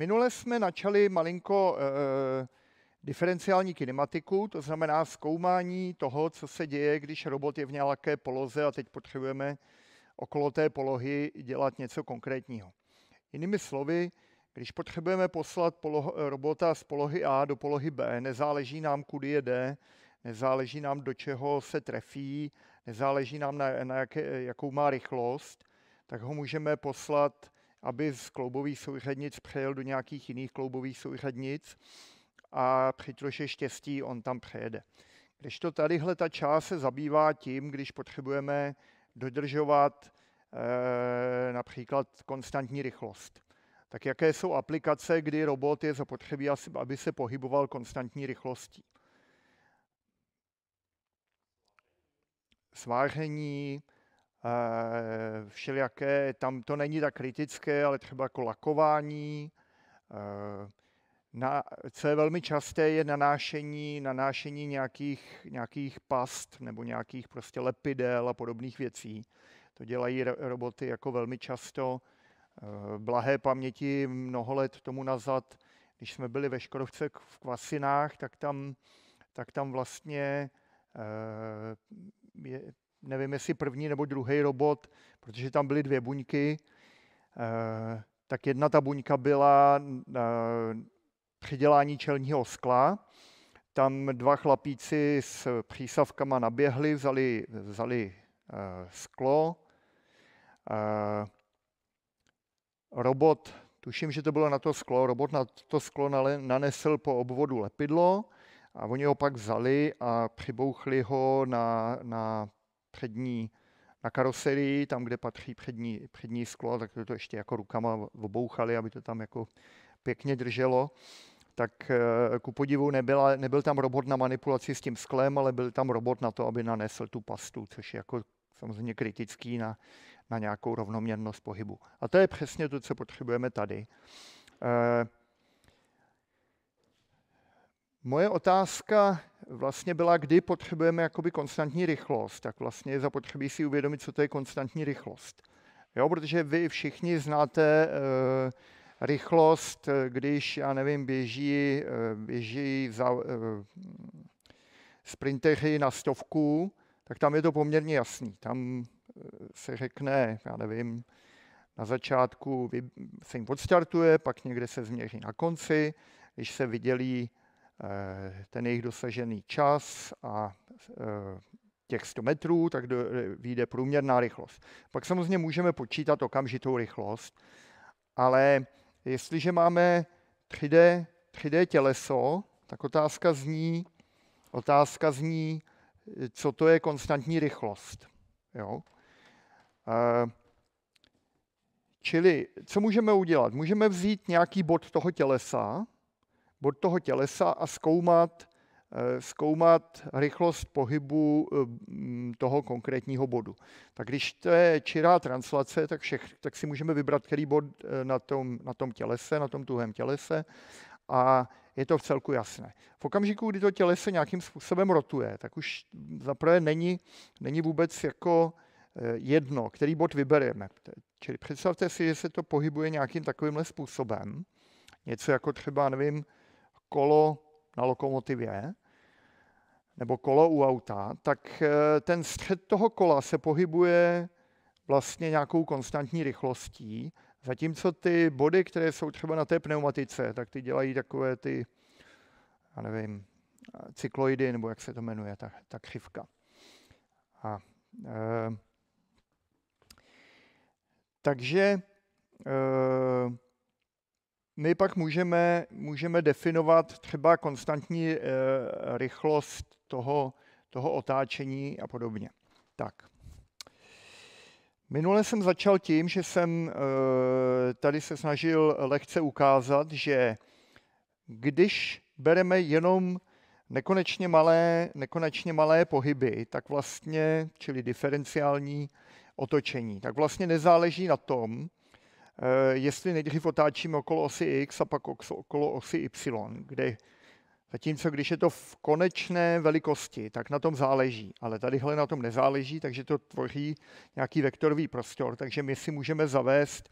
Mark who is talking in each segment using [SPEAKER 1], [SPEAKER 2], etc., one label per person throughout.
[SPEAKER 1] Minule jsme načali malinko e, diferenciální kinematiku, to znamená zkoumání toho, co se děje, když robot je v nějaké poloze a teď potřebujeme okolo té polohy dělat něco konkrétního. Jinými slovy, když potřebujeme poslat poloho, robota z polohy A do polohy B, nezáleží nám, kudy jede, nezáleží nám, do čeho se trefí, nezáleží nám, na, na jaké, jakou má rychlost, tak ho můžeme poslat aby z kloubových souřadnic přejel do nějakých jiných kloubových souřadnic a při troše štěstí on tam přejede. Když to tadyhle ta část se zabývá tím, když potřebujeme dodržovat e, například konstantní rychlost. Tak jaké jsou aplikace, kdy robot je zapotřebí, aby se pohyboval konstantní rychlostí? Sváření, Eh, všelijaké, tam to není tak kritické, ale třeba jako lakování. Eh, na, co je velmi časté, je nanášení, nanášení nějakých, nějakých past nebo nějakých prostě lepidel a podobných věcí. To dělají roboty jako velmi často. Eh, blahé paměti mnoho let tomu nazad, když jsme byli ve Škodovce v Kvasinách, tak tam, tak tam vlastně je, nevím jestli první nebo druhý robot, protože tam byly dvě buňky, eh, tak jedna ta buňka byla eh, při dělání čelního skla. Tam dva chlapíci s přísavkama naběhli, vzali, vzali eh, sklo. Robot, tuším, že to bylo na to sklo, robot na to sklo nanesl po obvodu lepidlo a oni ho pak vzali a přibouchli ho na, na přední na karoserii, tam, kde patří přední, přední sklo, tak to ještě jako rukama obouchali, aby to tam jako pěkně drželo. Tak eh, ku podivu nebyla, nebyl tam robot na manipulaci s tím sklem, ale byl tam robot na to, aby nanesl tu pastu, což je jako samozřejmě kritický na, na nějakou rovnoměrnost pohybu. A to je přesně to, co potřebujeme tady. Eh, Moje otázka vlastně byla, kdy potřebujeme jakoby konstantní rychlost, tak vlastně je zapotřebí si uvědomit, co to je konstantní rychlost. Jo, protože vy všichni znáte e, rychlost, když, já nevím, běží, eh, běží za, e, sprinteři na stovku, tak tam je to poměrně jasný. Tam se řekne, já nevím, na začátku se jim odstartuje, pak někde se změří na konci, když se vydělí Eh, ten jejich dosažený čas a eh, těch 100 metrů, tak vyjde průměrná rychlost. Pak samozřejmě můžeme počítat okamžitou rychlost, ale jestliže máme 3D, 3D těleso, tak otázka zní, otázka zní, co to je konstantní rychlost. Jo? Eh, čili co můžeme udělat? Můžeme vzít nějaký bod toho tělesa, od toho tělesa a zkoumat, eh, zkoumat rychlost pohybu eh, toho konkrétního bodu. Tak když to je čirá translace, tak, všech, tak si můžeme vybrat, který bod eh, na tom, na tom tělese, na tom tuhém tělese a je to v celku jasné. V okamžiku, kdy to těleso nějakým způsobem rotuje, tak už zaprvé není, není vůbec jako jedno, který bod vybereme. Čili představte si, že se to pohybuje nějakým takovýmhle způsobem, něco jako třeba, nevím, kolo na lokomotivě nebo kolo u auta, tak eh, ten střed toho kola se pohybuje vlastně nějakou konstantní rychlostí, zatímco ty body, které jsou třeba na té pneumatice, tak ty dělají takové ty, já nevím, cykloidy, nebo jak se to jmenuje, ta, ta křivka. A, e, takže e, my pak můžeme, můžeme definovat třeba konstantní e, rychlost toho, toho otáčení a podobně. Tak. Minule jsem začal tím, že jsem e, tady se snažil lehce ukázat, že když bereme jenom nekonečně malé, nekonečně malé pohyby, tak vlastně, čili diferenciální otočení, tak vlastně nezáleží na tom, Eh, jestli nejdřív otáčíme okolo osy X a pak okolo osy Y, kde Zatímco když je to v konečné velikosti, tak na tom záleží, ale tadyhle na tom nezáleží, takže to tvoří nějaký vektorový prostor, takže my si můžeme zavést,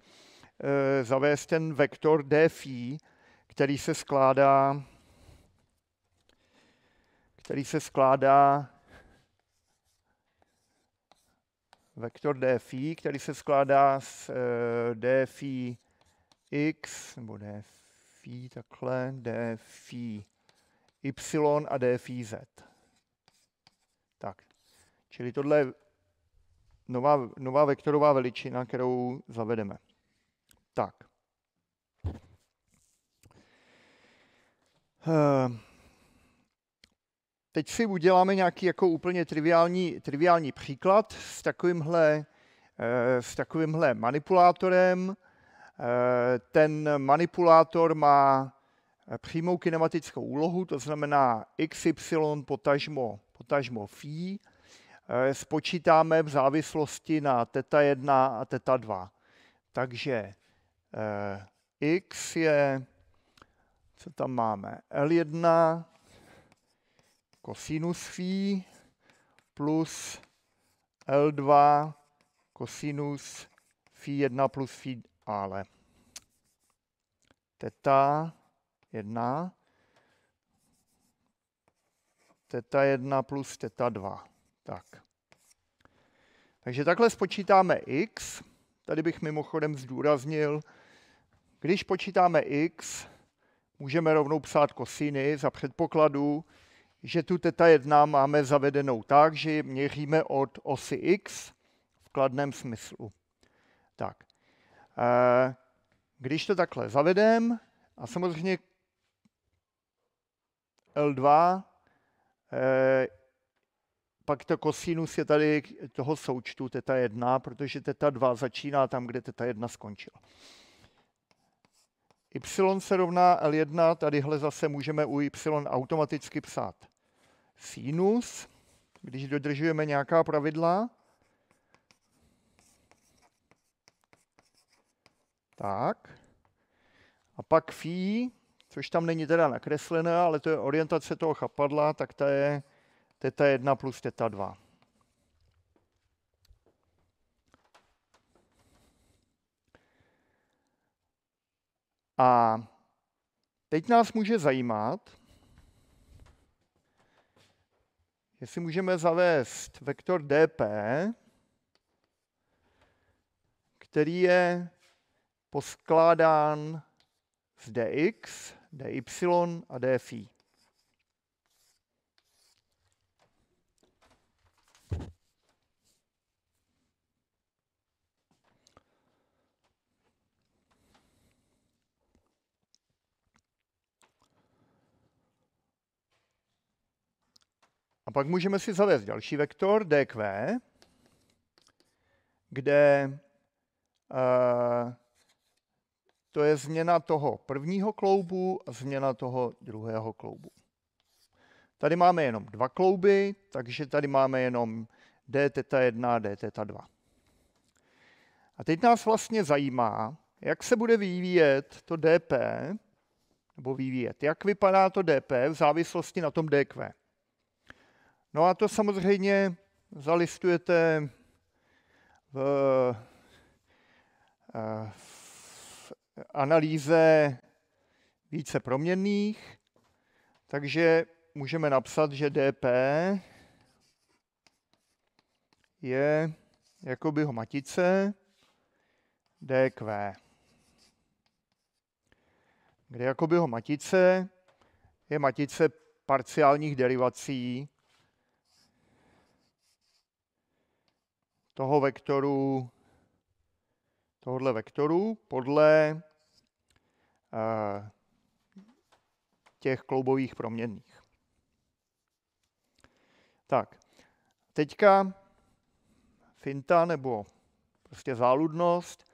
[SPEAKER 1] eh, zavést ten vektor d phi, který se skládá, který se skládá vektor dphi, který se skládá z eh, dphi x, nebo dphi takhle, dphi y a dphi z. Tak, čili tohle je nová, nová vektorová veličina, kterou zavedeme. Tak. Uh. Teď si uděláme nějaký jako úplně triviální, triviální příklad s takovýmhle, eh, s takovýmhle manipulátorem. Eh, ten manipulátor má eh, přímou kinematickou úlohu, to znamená XY potažmo, potažmo φ, spočítáme v závislosti na teta 1 a teta 2. Takže x je, co tam máme, L1 kosinus jako phi plus L2 kosinus phi 1 plus phi ale. Teta 1 teta 1 plus teta 2. Tak. Takže takhle spočítáme x. Tady bych mimochodem zdůraznil, když počítáme x, můžeme rovnou psát kosiny za předpokladu, že tu teta 1 máme zavedenou tak, že ji měříme od osy x v kladném smyslu. Tak. Eh, když to takhle zavedem, a samozřejmě L2, eh, pak to kosinus je tady toho součtu teta 1, protože teta 2 začíná tam, kde teta 1 skončila. Y se rovná L1, tadyhle zase můžeme u Y automaticky psát sinus, když dodržujeme nějaká pravidla. Tak. A pak phi, což tam není teda nakreslené, ale to je orientace toho chapadla, tak ta je teta 1 plus teta 2. A teď nás může zajímat, jestli můžeme zavést vektor dp, který je poskládán z dx, dy a dφ. A pak můžeme si zavést další vektor dq, kde uh, to je změna toho prvního kloubu a změna toho druhého kloubu. Tady máme jenom dva klouby, takže tady máme jenom dθ1 a dθ2. A teď nás vlastně zajímá, jak se bude vyvíjet to dp, nebo vyvíjet, jak vypadá to dp v závislosti na tom dq. No a to samozřejmě zalistujete v, eh, v analýze více proměnných, takže můžeme napsat, že dp je jakoby ho matice dq, kde jakoby ho matice je matice parciálních derivací toho vektoru, tohohle vektoru podle eh, těch kloubových proměnných. Tak, teďka finta nebo prostě záludnost.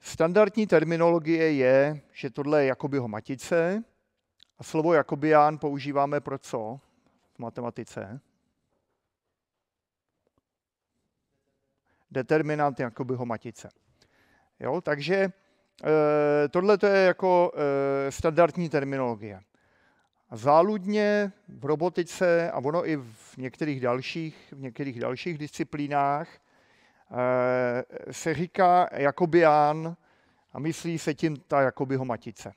[SPEAKER 1] Standardní terminologie je, že tohle je Jakobyho matice a slovo Jakobián používáme pro co v matematice? determinant ho matice. Jo, takže eh, tohle je jako eh, standardní terminologie. Záludně v robotice a ono i v některých dalších, v některých dalších disciplínách eh, se říká Jakobián a myslí se tím ta Jakobyho matice.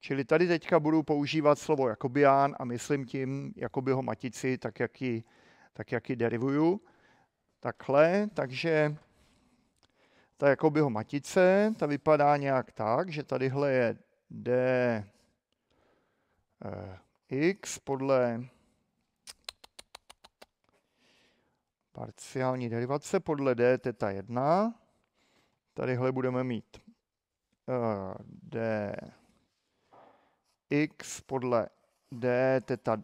[SPEAKER 1] Čili tady teďka budu používat slovo Jakobián a myslím tím Jakobyho matici, tak jak ji, tak jak ji derivuju takhle, takže ta Jakobyho matice, ta vypadá nějak tak, že tadyhle je d eh, x podle parciální derivace podle d teta 1. Tadyhle budeme mít eh, d x podle d teta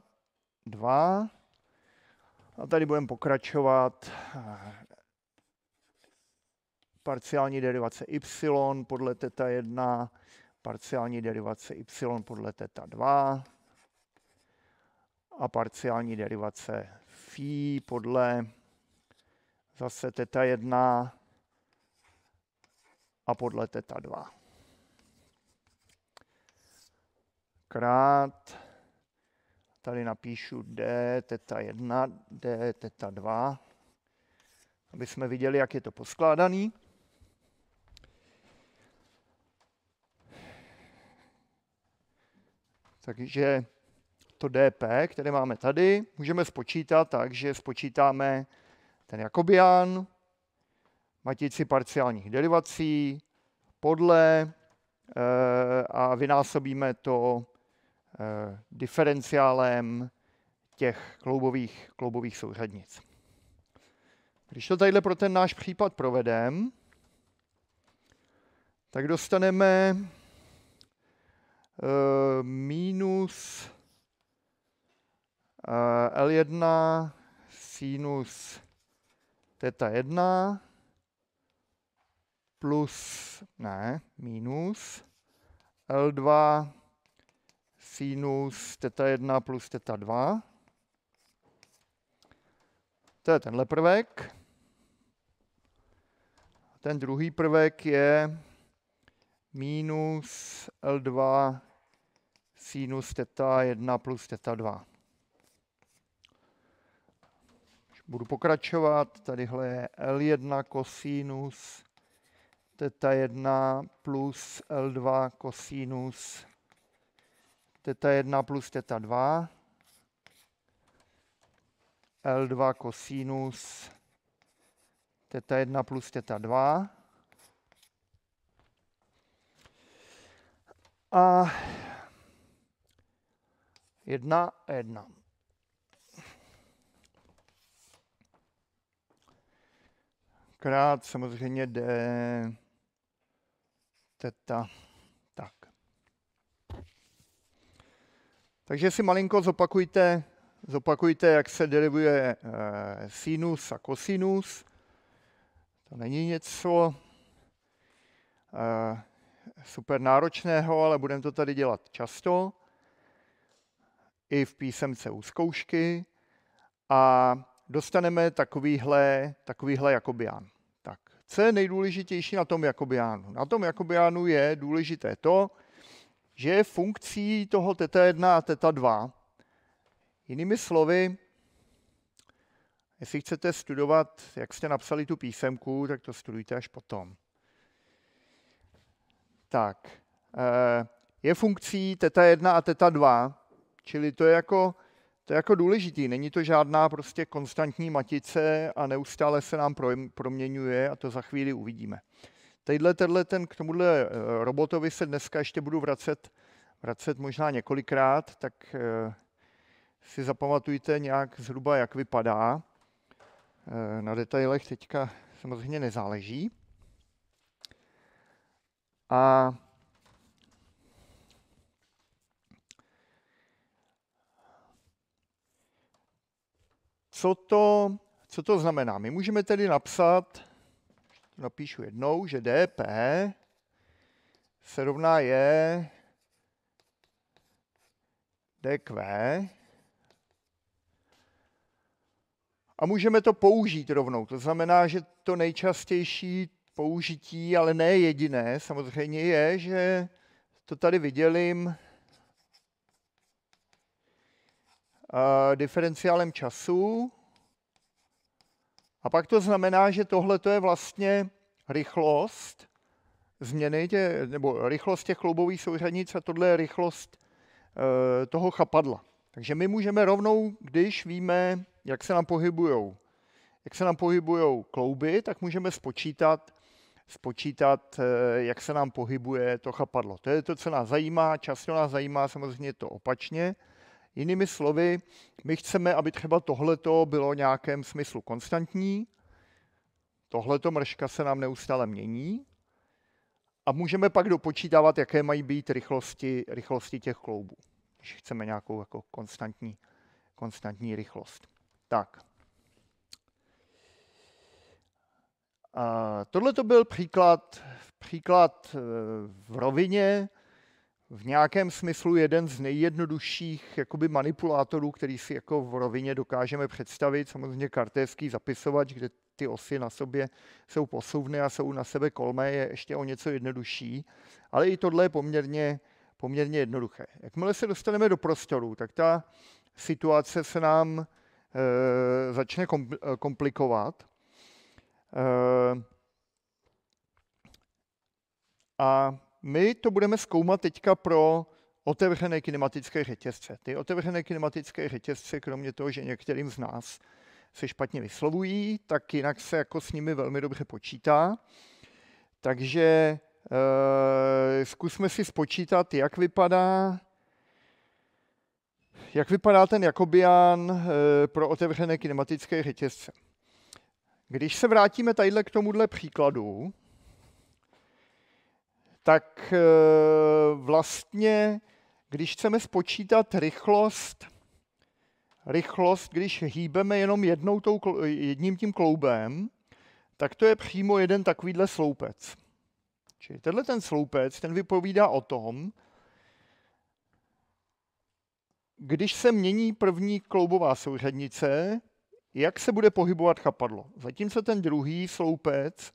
[SPEAKER 1] 2 a tady budeme pokračovat parciální derivace y podle teta 1, parciální derivace y podle teta 2 a parciální derivace phi podle zase teta 1 a podle teta 2. Krát Tady napíšu D, teta 1, D, teta 2, aby jsme viděli, jak je to poskládaný. Takže to dp, které máme tady, můžeme spočítat tak, že spočítáme ten Jakobian, matici parciálních derivací, podle e, a vynásobíme to Eh, diferenciálem těch kloubových, kloubových souřadnic. Když to tadyhle pro ten náš případ provedeme, tak dostaneme uh, eh, minus uh, eh, L1 sinus teta 1 plus, ne, minus L2 sinus teta 1 plus teta 2. To je tenhle prvek. Ten druhý prvek je minus L2 sinus teta 1 plus teta 2. Budu pokračovat. Tadyhle je L1 kosinus teta 1 plus L2 kosinus teta 1 plus teta 2, L2 kosinus teta 1 plus teta 2. A 1 a 1. Krát samozřejmě d teta Takže si malinko zopakujte, zopakujte jak se derivuje eh, sinus a kosinus. To není něco eh, super náročného, ale budeme to tady dělat často. I v písemce u zkoušky. A dostaneme takovýhle, takovýhle jakobián. Tak, co je nejdůležitější na tom jakobiánu? Na tom jakobiánu je důležité to, že je funkcí toho teta 1 a teta 2. Jinými slovy, jestli chcete studovat, jak jste napsali tu písemku, tak to studujte až potom. Tak, eh, je funkcí teta 1 a teta 2, čili to je jako, to je jako důležitý. Není to žádná prostě konstantní matice a neustále se nám proměňuje a to za chvíli uvidíme. Tejhle, tenhle, ten, k tomuhle eh, robotovi se dneska ještě budu vracet, vracet možná několikrát, tak eh, si zapamatujte nějak zhruba, jak vypadá. Eh, na detailech teďka samozřejmě nezáleží. A co to, co to znamená? My můžeme tedy napsat napíšu jednou, že dp se rovná je dq a můžeme to použít rovnou. To znamená, že to nejčastější použití, ale ne jediné, samozřejmě je, že to tady vydělím eh, diferenciálem času a pak to znamená, že tohle je vlastně rychlost změny, tě, nebo rychlost těch kloubových souřadnic a tohle je rychlost e, toho chapadla. Takže my můžeme rovnou, když víme, jak se nám pohybují jak se nám pohybují klouby, tak můžeme spočítat, spočítat, eh, jak se nám pohybuje to chapadlo. To je to, co nás zajímá, často nás zajímá samozřejmě to opačně, Jinými slovy, my chceme, aby třeba tohleto bylo nějakém smyslu konstantní, tohleto mrška se nám neustále mění a můžeme pak dopočítávat, jaké mají být rychlosti, rychlosti těch kloubů, když chceme nějakou jako konstantní, konstantní rychlost. Tak. Tohle to byl příklad, příklad eh, v rovině, v nějakém smyslu jeden z nejjednodušších jakoby manipulátorů, který si jako v rovině dokážeme představit. Samozřejmě kartéský zapisovač, kde ty osy na sobě jsou posuvné a jsou na sebe kolmé, je ještě o něco jednodušší. Ale i tohle je poměrně, poměrně jednoduché. Jakmile se dostaneme do prostoru, tak ta situace se nám e, začne eh, komplikovat. E, a my to budeme zkoumat teďka pro otevřené kinematické řetězce. Ty otevřené kinematické řetězce, kromě toho, že některým z nás se špatně vyslovují, tak jinak se jako s nimi velmi dobře počítá. Takže e, zkusme si spočítat, jak vypadá jak vypadá ten Jakobian e, pro otevřené kinematické řetězce. Když se vrátíme tadyhle k tomuhle příkladu, tak eh, vlastně, když chceme spočítat rychlost, rychlost, když hýbeme jenom jednou tou, jedním tím kloubem, tak to je přímo jeden takovýhle sloupec. Čili tenhle ten sloupec, ten vypovídá o tom, když se mění první kloubová souřadnice, jak se bude pohybovat chapadlo. Zatímco ten druhý sloupec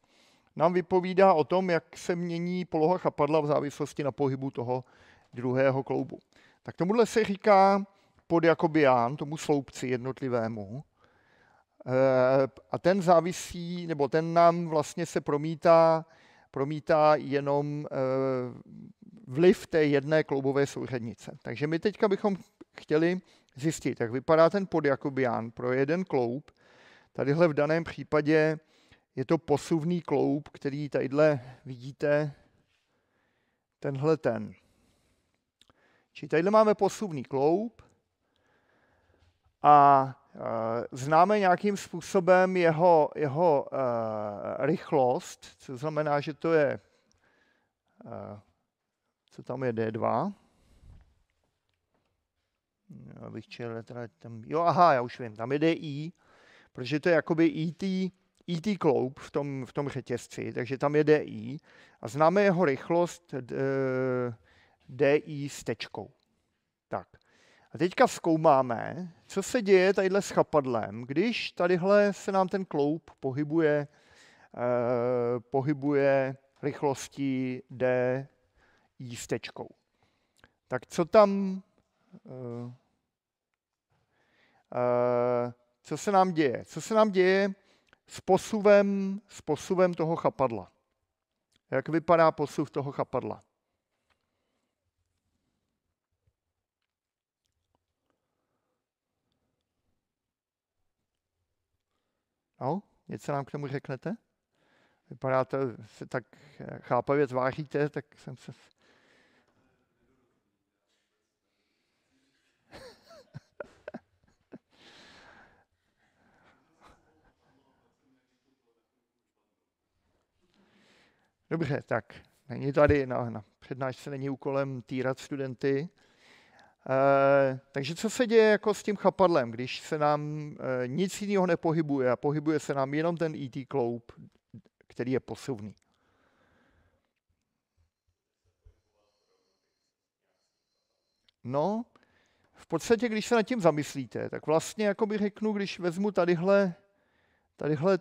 [SPEAKER 1] nám vypovídá o tom, jak se mění poloha chapadla v závislosti na pohybu toho druhého kloubu. Tak tomuhle se říká pod Jakobián, tomu sloupci jednotlivému. Eh, a ten závisí, nebo ten nám vlastně se promítá, promítá jenom eh, vliv té jedné kloubové souřadnice. Takže my teďka bychom chtěli zjistit, jak vypadá ten podjakobián pro jeden kloub. Tadyhle v daném případě je to posuvný kloub, který tadyhle vidíte, tenhle ten. Či tadyhle máme posuvný kloub a e, známe nějakým způsobem jeho, jeho e, rychlost, co znamená, že to je, e, co tam je D2. Abych čel, teda tam, jo, aha, já už vím, tam je DI, protože to je jakoby IT e ET Cloup v tom, v tom řetězci, takže tam je DI a známe jeho rychlost DI eh, s tečkou. Tak. A teďka zkoumáme, co se děje tadyhle s chapadlem, když tadyhle se nám ten kloup pohybuje, eh, pohybuje rychlostí D i Tak co tam, eh, eh, co se nám děje? Co se nám děje, s posuvem, s posuvem toho chapadla. Jak vypadá posuv toho chapadla? No, něco nám k tomu řeknete? Vypadá to, se tak chápavě zváříte, tak jsem se Dobře, tak není tady, na, na přednášce není úkolem týrat studenty. E, takže co se děje jako s tím chapadlem, když se nám e, nic jiného nepohybuje a pohybuje se nám jenom ten ET kloup, který je posuvný? No, v podstatě, když se nad tím zamyslíte, tak vlastně, jako bych řeknu, když vezmu tadyhle, tadyhle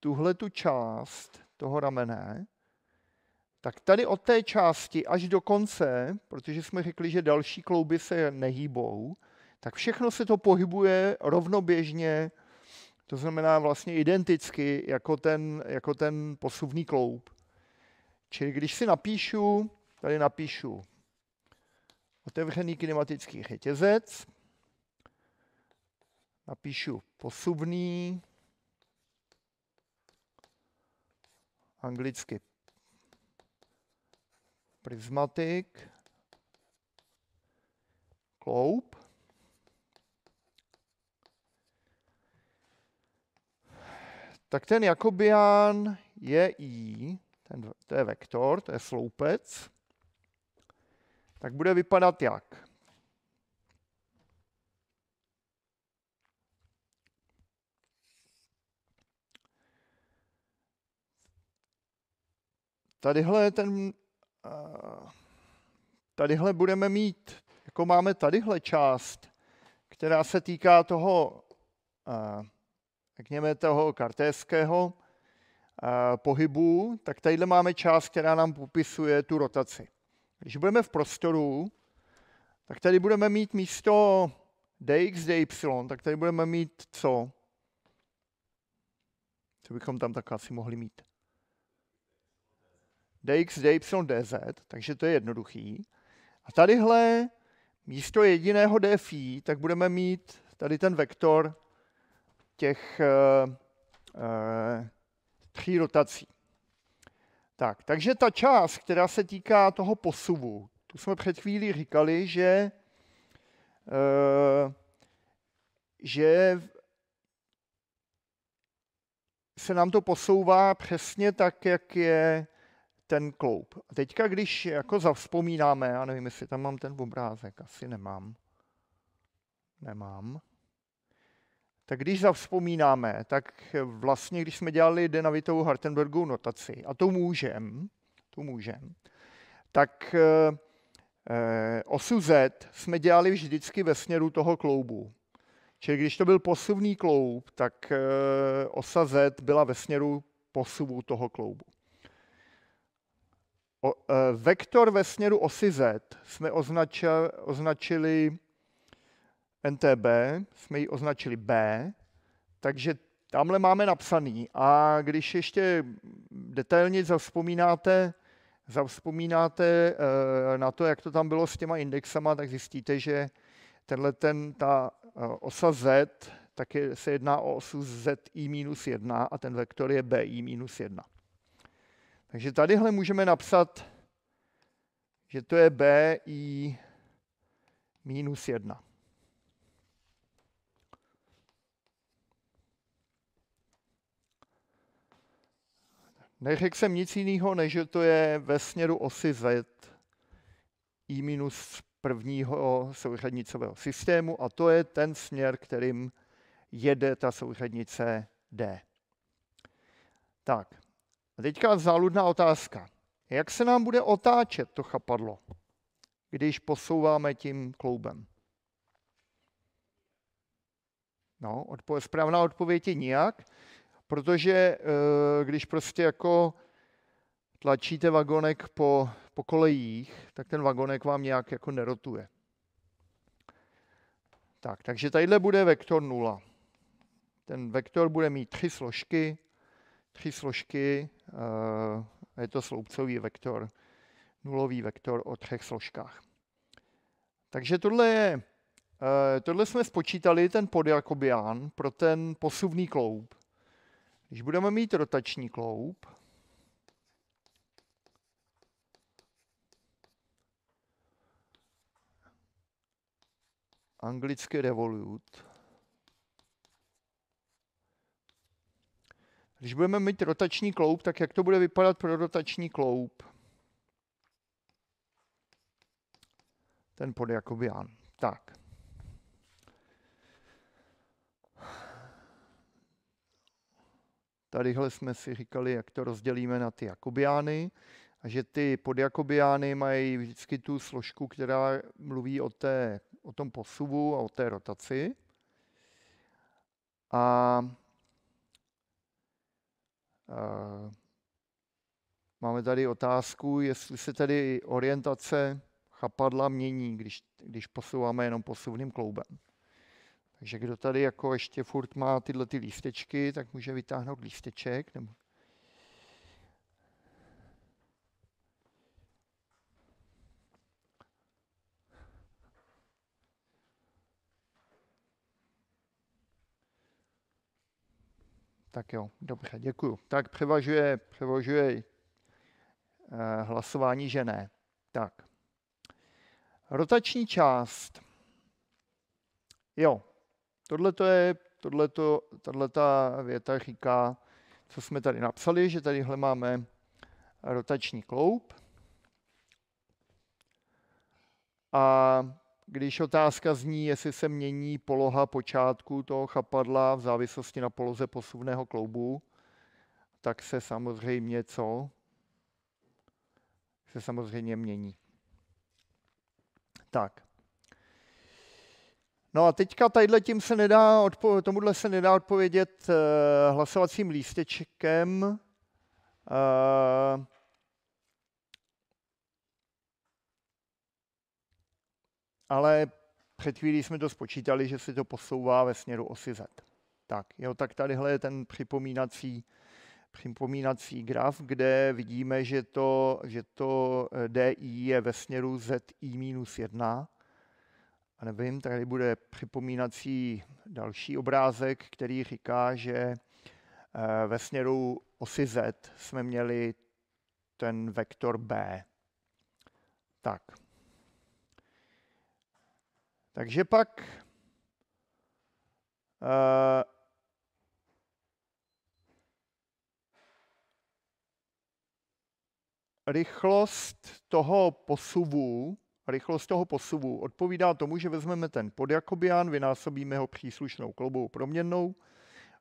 [SPEAKER 1] tuhle tu část, toho ramene, tak tady od té části až do konce, protože jsme řekli, že další klouby se nehýbou, tak všechno se to pohybuje rovnoběžně, to znamená vlastně identicky jako ten, jako ten posuvný kloub. Čili když si napíšu, tady napíšu otevřený kinematický řetězec, napíšu posuvný anglicky prismatik, kloup. Tak ten Jakobian je i, ten, to je vektor, to je sloupec, tak bude vypadat jak? tadyhle je ten, tadyhle budeme mít, jako máme tadyhle část, která se týká toho, řekněme, toho kartéského pohybu, tak tadyhle máme část, která nám popisuje tu rotaci. Když budeme v prostoru, tak tady budeme mít místo dx, dy, tak tady budeme mít co? Co bychom tam tak asi mohli mít? dx, dy, dz, takže to je jednoduchý. A tadyhle místo jediného dfi, tak budeme mít tady ten vektor těch e, e, tří rotací. Tak, takže ta část, která se týká toho posuvu, tu jsme před chvílí říkali, že, e, že se nám to posouvá přesně tak, jak je ten kloup. A teďka, když jako zavzpomínáme, já nevím, jestli tam mám ten obrázek, asi nemám. Nemám. Tak když zavzpomínáme, tak vlastně, když jsme dělali denavitovou Hartenbergovou notaci, a to můžem, to můžem, tak eh, eh osu Z jsme dělali vždycky ve směru toho kloubu. Čili když to byl posuvný kloub, tak eh, osa Z byla ve směru posuvu toho kloubu. O, e, vektor ve směru osy Z jsme označili NTB, jsme ji označili B, takže tamhle máme napsaný. A když ještě detailně zavzpomínáte, zavzpomínáte e, na to, jak to tam bylo s těma indexama, tak zjistíte, že tenhle ten, ta eh, osa Z, tak je, se jedná o osu ZI minus 1 a ten vektor je BI minus 1. Takže tadyhle můžeme napsat, že to je b i minus 1. Neřekl jsem nic jiného, než že to je ve směru osy z i minus prvního souřadnicového systému a to je ten směr, kterým jede ta souřadnice D. Tak, a teďka záludná otázka. Jak se nám bude otáčet to chapadlo, když posouváme tím kloubem? No, odpo- správná odpověď je nijak, protože e, když prostě jako tlačíte vagonek po, po kolejích, tak ten vagonek vám nějak jako nerotuje. Tak, takže tadyhle bude vektor 0. Ten vektor bude mít tři složky, tři složky a eh, je to sloupcový vektor, nulový vektor o třech složkách. Takže tohle je, eh, tohle jsme spočítali, ten podjakobián pro ten posuvný kloub. Když budeme mít rotační kloub, anglicky revolute, Když budeme mít rotační kloup, tak jak to bude vypadat pro rotační kloup? Ten pod Jakobian. Tak. Tadyhle jsme si říkali, jak to rozdělíme na ty Jakobiány a že ty podjakobiány mají vždycky tu složku, která mluví o, té, o tom posuvu a o té rotaci. A Máme tady otázku, jestli se tedy orientace chapadla mění, když, když posouváme jenom posuvným kloubem. Takže kdo tady jako ještě furt má tyhle ty lístečky, tak může vytáhnout lísteček, nebo Tak jo, dobře, děkuju. Tak převažuje, převažuje eh, hlasování, že ne. Tak. Rotační část. Jo, tohle to je, tohleto, tato věta říká, co jsme tady napsali, že tadyhle máme rotační kloup. A když otázka zní, jestli se mění poloha počátku toho chapadla v závislosti na poloze posuvného kloubu, tak se samozřejmě co? Se samozřejmě mění. Tak. No a teďka tadyhle tím se nedá, tomuhle se nedá odpovědět eh, hlasovacím lístečkem. Eh, ale před chvílí jsme to spočítali, že se to posouvá ve směru osy Z. Tak, jo, tak tadyhle je ten připomínací, připomínací graf, kde vidíme, že to, že to eh, DI je ve směru ZI minus 1. A nevím, tady bude připomínací další obrázek, který říká, že eh, ve směru osy Z jsme měli ten vektor B. Tak, takže pak uh, rychlost toho posuvu, rychlost toho posuvu odpovídá tomu, že vezmeme ten podjakobian, vynásobíme ho příslušnou klobou proměnnou,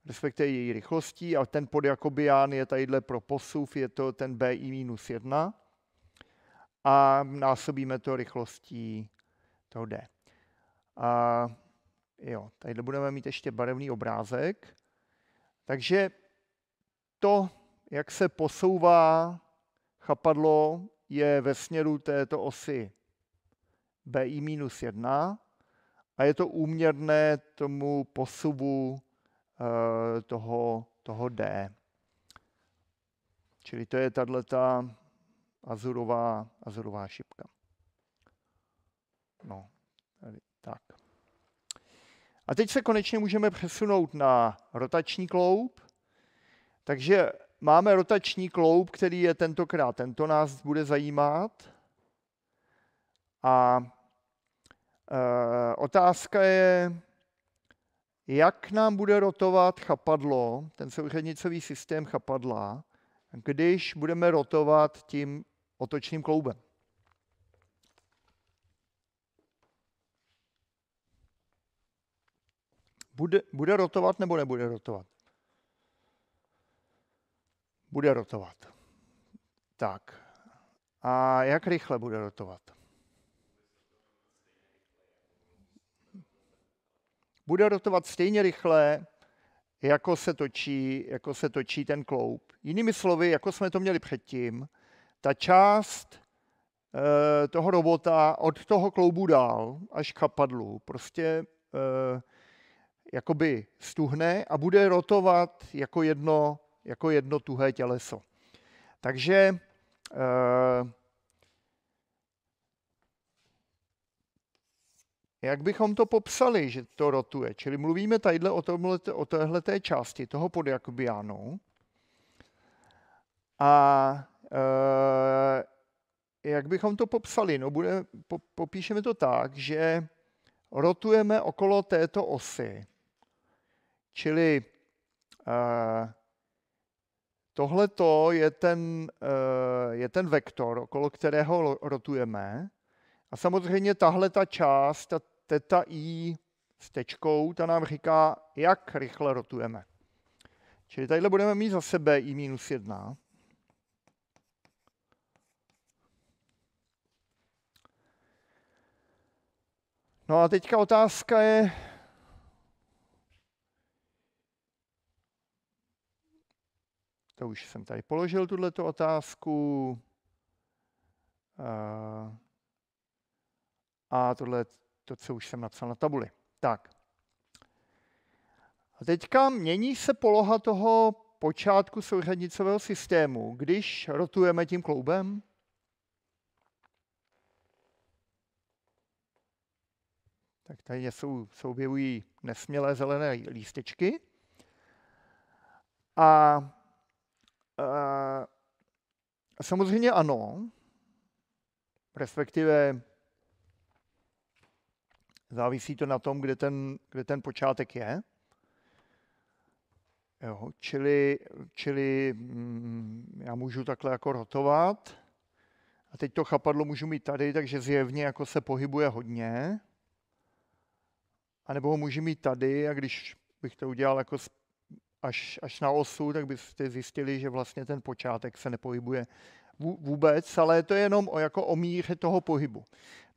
[SPEAKER 1] respektive její rychlostí, a ten podjakobian je tadyhle pro posuv, je to ten BI-1 a násobíme to rychlostí toho D. A jo, tady budeme mít ještě barevný obrázek. Takže to, jak se posouvá chapadlo, je ve směru této osy BI-1 a je to úměrné tomu posuvu e, toho, toho D. Čili to je tato azurová, azurová šipka. No, tady tak. A teď se konečně můžeme přesunout na rotační kloub. Takže máme rotační kloub, který je tentokrát, tento nás bude zajímat. A e, otázka je, jak nám bude rotovat chapadlo, ten souřadnicový systém chapadla, když budeme rotovat tím otočným kloubem. Bude, bude rotovat nebo nebude rotovat? Bude rotovat. Tak. A jak rychle bude rotovat? Bude rotovat stejně rychle, jako se točí, jako se točí ten kloup. Jinými slovy, jako jsme to měli předtím, ta část e, toho robota od toho kloubu dál až k kapadlu prostě eh, jakoby stuhne a bude rotovat jako jedno, jako jedno tuhé těleso. Takže eh, jak bychom to popsali, že to rotuje? Čili mluvíme tadyhle o, o téhleté části, toho pod Jakubiánou. A eh, jak bychom to popsali? No, bude, po, popíšeme to tak, že rotujeme okolo této osy. Čili eh, tohle je ten, eh, je ten vektor, okolo kterého rotujeme. A samozřejmě tahle ta část, ta teta i s tečkou, ta nám říká, jak rychle rotujeme. Čili tadyhle budeme mít za sebe i minus 1. No a teďka otázka je, To už jsem tady položil tuto otázku. A tohle to, co už jsem napsal na tabuli. Tak. A teďka mění se poloha toho počátku souřadnicového systému, když rotujeme tím kloubem? Tak tady jsou, se objevují nesmělé zelené lístečky. A Eh, samozřejmě ano, respektive závisí to na tom, kde ten, kde ten počátek je. Jo, čili, čili mm, já můžu takhle jako rotovat a teď to chapadlo můžu mít tady, takže zjevně jako se pohybuje hodně. A nebo ho můžu mít tady a když bych to udělal jako s až, až na osu, tak byste zjistili, že vlastně ten počátek se nepohybuje vůbec, ale to je jenom o, jako o míře toho pohybu.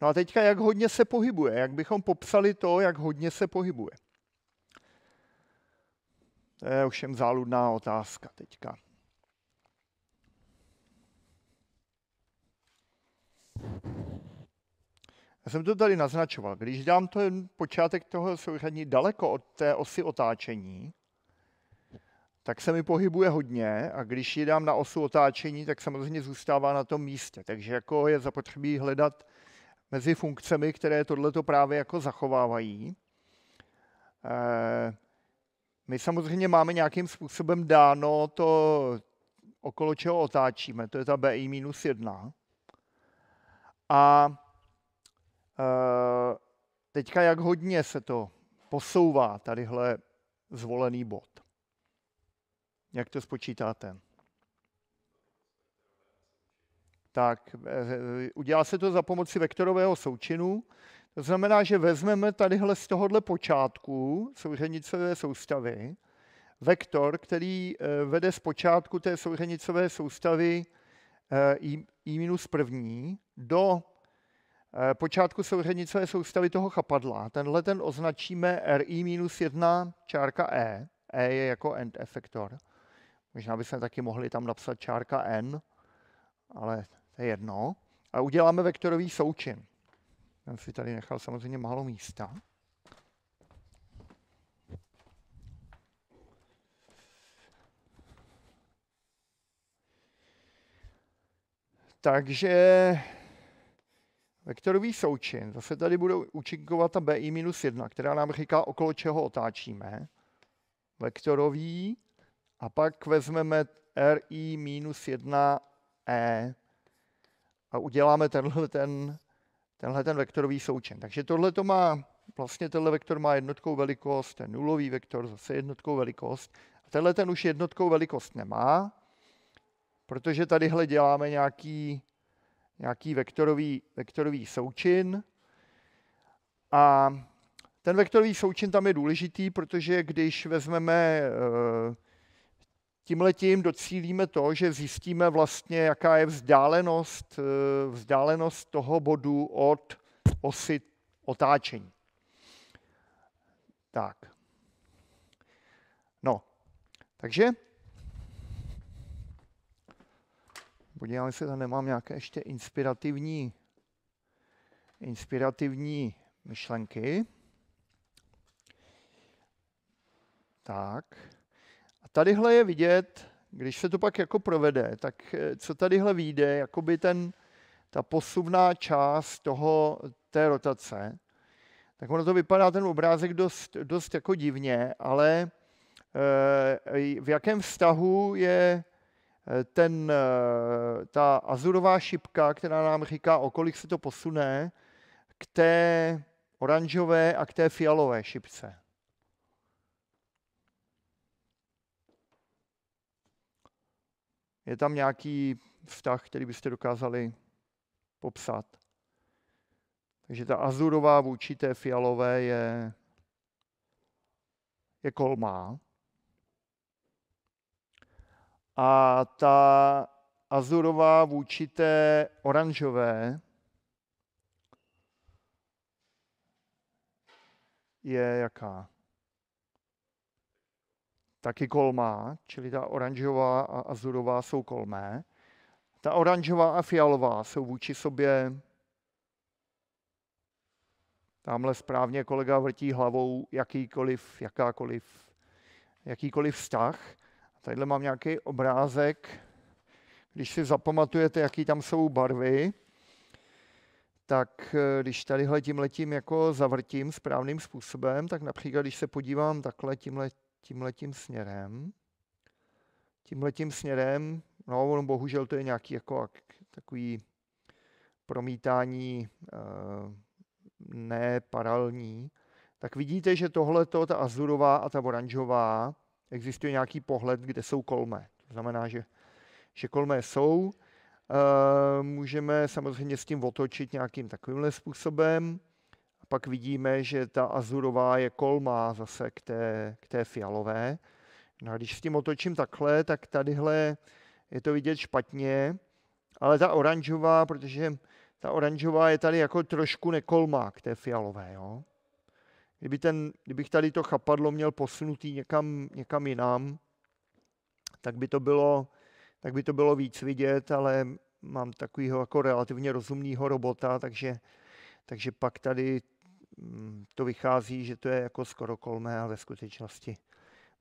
[SPEAKER 1] No a teďka, jak hodně se pohybuje? Jak bychom popsali to, jak hodně se pohybuje? To je ovšem záludná otázka teďka. Já jsem to tady naznačoval. Když dám ten počátek toho souřadní daleko od té osy otáčení, tak se mi pohybuje hodně a když ji dám na osu otáčení, tak samozřejmě zůstává na tom místě. Takže jako je zapotřebí hledat mezi funkcemi, které tohleto právě jako zachovávají. Eh, my samozřejmě máme nějakým způsobem dáno to, okolo čeho otáčíme, to je ta BI-1. A eh, teďka jak hodně se to posouvá, tadyhle zvolený bod. Jak to spočítáte? Tak, eh, udělá se to za pomoci vektorového součinu. To znamená, že vezmeme tadyhle z tohohle počátku souřenicové soustavy vektor, který eh, vede z počátku té souřenicové soustavy eh, i, minus první do počátku souřenicové soustavy toho chapadla. Tenhle ten označíme RI minus 1 čárka E. E je jako end efektor. Možná bychom taky mohli tam napsat čárka n, ale to je jedno. A uděláme vektorový součin. Já si tady nechal samozřejmě málo místa. Takže vektorový součin, zase tady bude účinkovat ta bi minus 1, která nám říká, okolo čeho otáčíme. Vektorový a pak vezmeme RI minus 1E a uděláme tenhle ten, tenhle ten vektorový součin. Takže tohle to má, vlastně tenhle vektor má jednotkou velikost, ten nulový vektor zase jednotkou velikost. A tenhle ten už jednotkou velikost nemá, protože tadyhle děláme nějaký, nějaký vektorový, vektorový součin. A ten vektorový součin tam je důležitý, protože když vezmeme eh, Tímhletím docílíme to, že zjistíme vlastně, jaká je vzdálenost, eh, vzdálenost toho bodu od osy otáčení. Tak. No, takže podívám, jestli tam nemám nějaké ještě inspirativní, inspirativní myšlenky. Tak tadyhle je vidět, když se to pak jako provede, tak eh, co tadyhle vyjde, jakoby ten, ta posuvná část toho, té rotace, tak ono to vypadá ten obrázek dost, dost jako divně, ale eh, v jakém vztahu je eh, ten, ta azurová šipka, která nám říká, o kolik se to posune, k té oranžové a k té fialové šipce. Je tam nějaký vztah, který byste dokázali popsat. Takže ta azurová vůči té fialové je, je kolmá. A ta azurová vůči té oranžové je jaká? taky kolmá, čili ta oranžová a azurová jsou kolmé. Ta oranžová a fialová jsou vůči sobě, tamhle správně kolega vrtí hlavou jakýkoliv, jakákoliv, jakýkoliv vztah. Tadyhle mám nějaký obrázek, když si zapamatujete, jaký tam jsou barvy, tak eh, když tadyhle tím letím jako zavrtím správným způsobem, tak například když se podívám takhle tímhle tímhletím směrem. Tímhletím směrem, no bohužel to je nějaký jako takový promítání e, eh, neparalní, tak vidíte, že tohle, ta azurová a ta oranžová, existuje nějaký pohled, kde jsou kolmé. To znamená, že, že kolmé jsou. E, můžeme samozřejmě s tím otočit nějakým takovýmhle způsobem pak vidíme, že ta azurová je kolmá zase k té, k té fialové. No a když s tím otočím takhle, tak tadyhle je to vidět špatně, ale ta oranžová, protože ta oranžová je tady jako trošku nekolmá k té fialové, jo. Kdyby ten, kdybych tady to chapadlo měl posunutý někam, někam jinam, tak by to bylo, tak by to bylo víc vidět, ale mám takového jako relativně rozumného robota, takže, takže pak tady Mm, to vychází, že to je jako skoro kolmé, ale ve skutečnosti,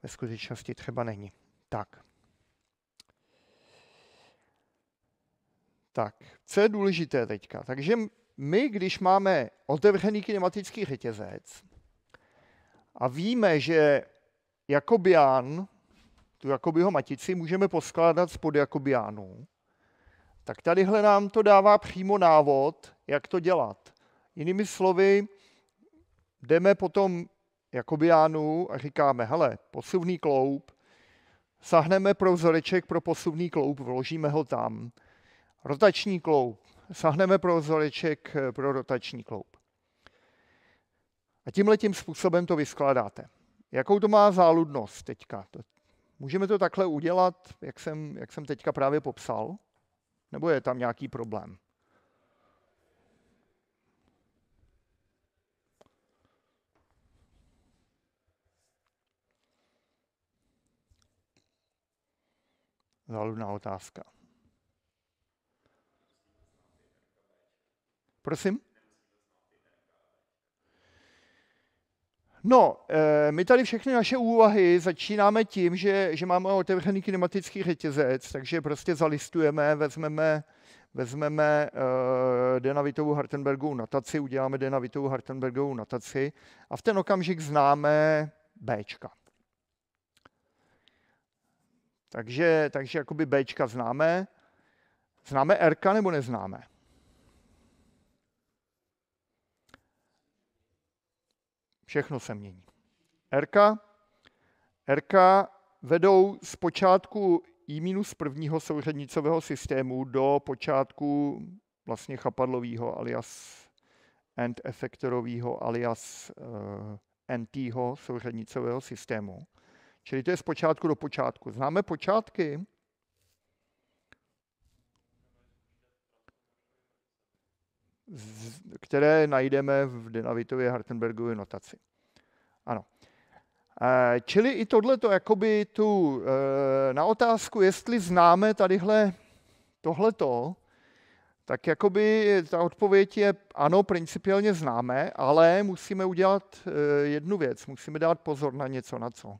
[SPEAKER 1] ve skutečnosti třeba není. Tak. Tak, co je důležité teďka? Takže my, když máme otevřený kinematický řetězec a víme, že Jakobian, tu Jakobyho matici, můžeme poskládat spod Jakobiánů, tak tadyhle nám to dává přímo návod, jak to dělat. Jinými slovy, jdeme potom Jakobiánu a říkáme, hele, posuvný kloup, sahneme pro vzoreček pro posuvný kloup, vložíme ho tam. Rotační kloup, sahneme pro vzoreček pro rotační kloup. A tímhle tím způsobem to vyskládáte. Jakou to má záludnost teďka? Můžeme to takhle udělat, jak jsem, jak jsem teďka právě popsal? Nebo je tam nějaký problém? Záludná otázka. Prosím? No, eh, my tady všechny naše úvahy začínáme tím, že, že máme otevřený klimatický řetězec, takže prostě zalistujeme, vezmeme, vezmeme uh, eh, denavitovou Hartenbergovou nataci, uděláme denavitovou Hartenbergovou nataci a v ten okamžik známe Bčka. Takže, takže jakoby Bčka známe. Známe Rka nebo neznáme? Všechno se mění. Rka, Rka vedou z počátku i minus prvního souřadnicového systému do počátku vlastně chapadlového alias end efektorového alias uh, eh, NT souřadnicového systému. Čili to je z počátku do počátku. Známe počátky? které najdeme v Denavitově Hartenbergově notaci. Ano. Eh, čili i tohle to jakoby tu, eh, na otázku, jestli známe tadyhle tohleto, tak jakoby ta odpověď je ano, principiálně známe, ale musíme udělat eh, jednu věc, musíme dát pozor na něco, na co.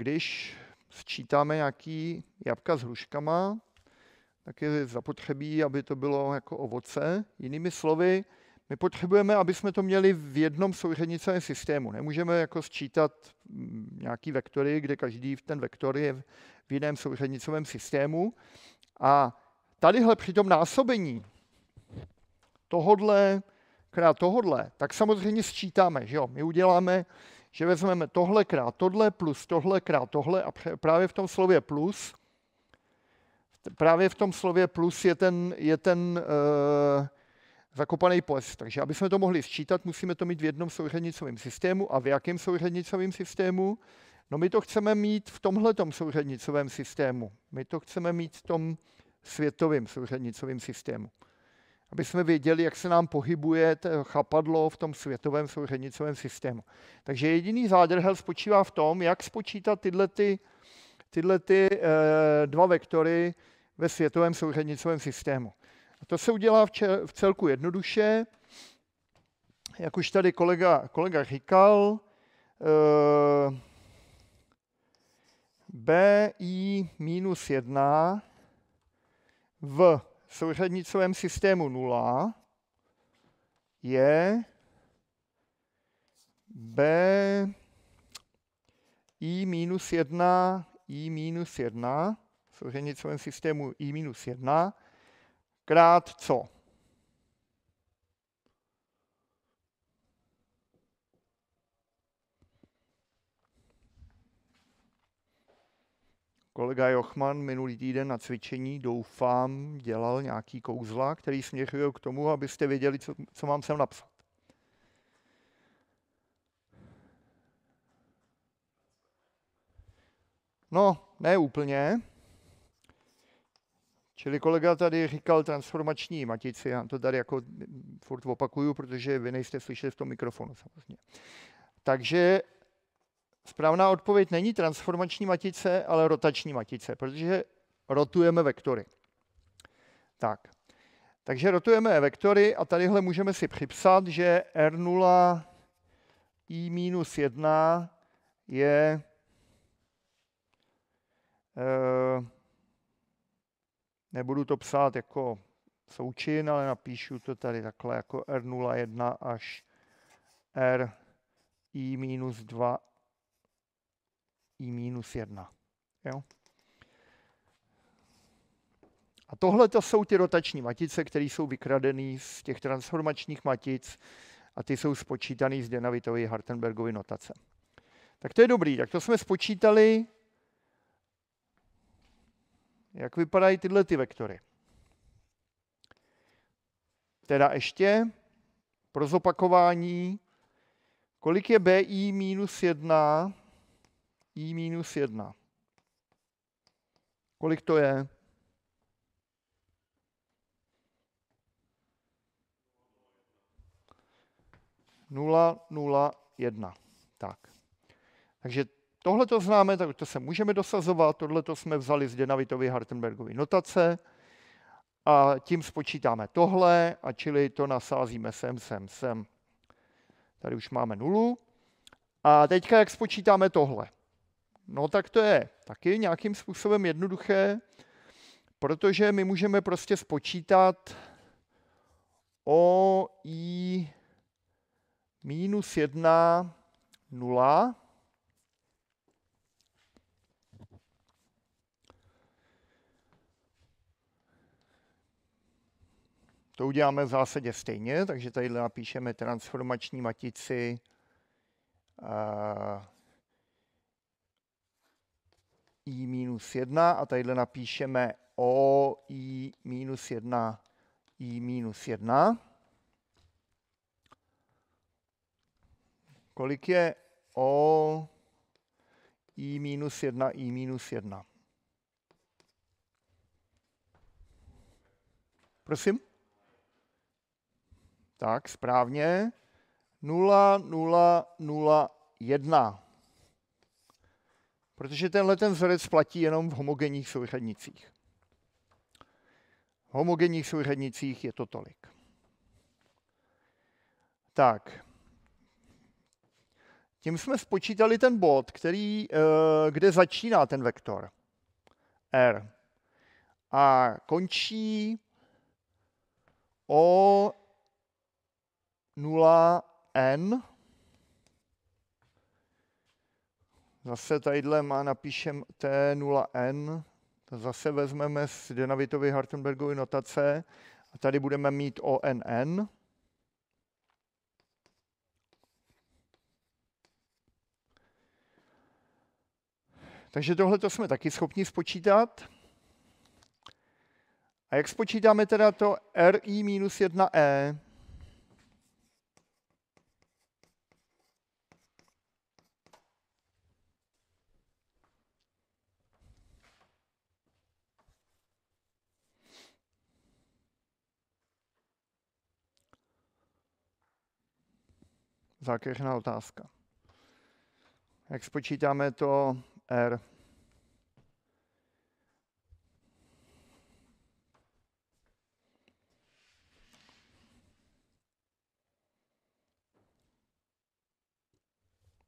[SPEAKER 1] Když sčítáme nějaký jabka s hruškama, tak je zapotřebí, aby to bylo jako ovoce. Jinými slovy, my potřebujeme, aby jsme to měli v jednom souřadnicovém systému. Nemůžeme jako sčítat mm, nějaký vektory, kde každý ten vektor je v jiném souřadnicovém systému. A tadyhle při tom násobení tohodle krát tohodle, tak samozřejmě sčítáme. Že jo? My uděláme že vezmeme tohle krát tohle plus tohle krát tohle a právě v tom slově plus, právě v tom slově plus je ten, je ten uh, zakopaný ples. Takže aby jsme to mohli sčítat, musíme to mít v jednom souřadnicovém systému a v jakém souřadnicovém systému? No my to chceme mít v tomhle souřadnicovém systému. My to chceme mít v tom světovém souřadnicovém systému aby jsme věděli, jak se nám pohybuje eh, chapadlo v tom světovém souřadnicovém systému. Takže jediný zádrhel spočívá v tom, jak spočítat tyhle, ty, tyhle ty, e, dva vektory ve světovém souřadnicovém systému. A to se udělá v, če- v celku jednoduše, jak už tady kolega, kolega říkal, e, eh, BI minus 1 v v souřadnicovém systému 0 je b i minus 1, i minus 1, v souřadnicovém systému i minus 1, krát co? Kolega Jochman minulý týden na cvičení, doufám, dělal nějaký kouzla, který směřuje k tomu, abyste věděli, co, co mám sem napsat. No, ne úplně. Čili kolega tady říkal transformační matici, já to tady jako furt opakuju, protože vy nejste slyšeli v tom mikrofonu samozřejmě. Takže správná odpověď není transformační matice, ale rotační matice, protože rotujeme vektory. Tak. Takže rotujeme vektory a tadyhle můžeme si připsat, že R0 i minus 1 je eh, nebudu to psát jako součin, ale napíšu to tady takhle jako R01 až R i minus 2 i minus 1. Jo? A tohle to jsou ty rotační matice, které jsou vykradené z těch transformačních matic a ty jsou spočítané z Denavitovy Hartenbergovy notace. Tak to je dobrý, tak to jsme spočítali, jak vypadají tyhle ty vektory. Teda ještě pro zopakování, kolik je BI minus 1 i minus 1. Kolik to je? Nula, nula, jedna. Tak. Takže tohle to známe, tak to se můžeme dosazovat, tohle to jsme vzali z Denavitovy Hartenbergovy notace a tím spočítáme tohle a čili to nasázíme sem, sem, sem. Tady už máme nulu. A teďka jak spočítáme tohle? No tak to je taky nějakým způsobem jednoduché, protože my můžeme prostě spočítat o i minus 1, nula. To uděláme v zásadě stejně, takže tady napíšeme transformační matici eh, i minus 1 a tadyhle napíšeme o i minus 1 i minus 1. Kolik je o i minus 1 i minus 1? Prosím? Tak, správně. 0, 0, 0, 1 protože tenhle ten vzorec platí jenom v homogenních souřadnicích. V homogenních souřadnicích je to tolik. Tak, tím jsme spočítali ten bod, který, eh, kde začíná ten vektor R a končí o 0n Zase tadyhle má napíšem T0N, zase vezmeme z Denavitovy Hartenbergovy notace a tady budeme mít ONN. Takže tohle to jsme taky schopni spočítat. A jak spočítáme teda to RI minus 1E? Zákeřná otázka. Jak spočítáme to R?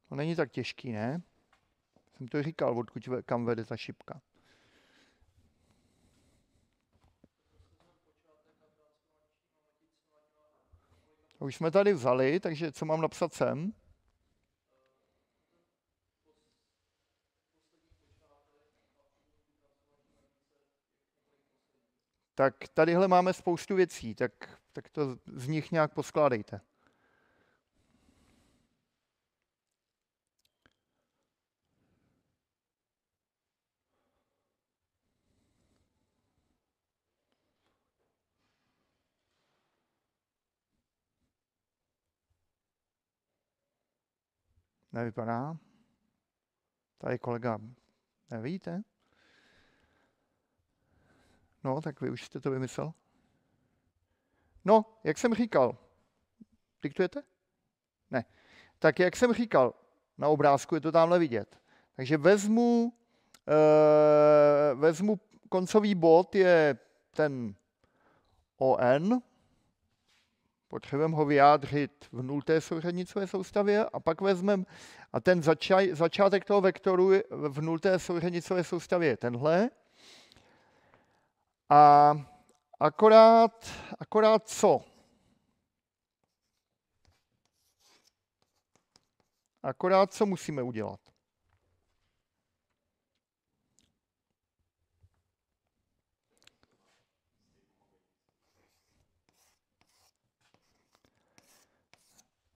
[SPEAKER 1] To není tak těžký, ne? Jsem to říkal, odkud kam vede ta šipka. Už jsme tady vzali, takže co mám napsat sem? Tak tadyhle máme spoustu věcí, tak, tak to z nich nějak poskládejte. Nevypadá. Tady kolega, nevidíte? No, tak vy už jste to vymyslel. No, jak jsem říkal, diktujete? Ne. Tak jak jsem říkal, na obrázku je to tamhle vidět. Takže vezmu, e, vezmu koncový bod je ten ON, potřebujeme ho vyjádřit v nulté souřadnicové soustavě a pak vezmeme, a ten začaj, začátek toho vektoru v nulté souřadnicové soustavě je tenhle. A akorát, akorát co? Akorát co musíme udělat?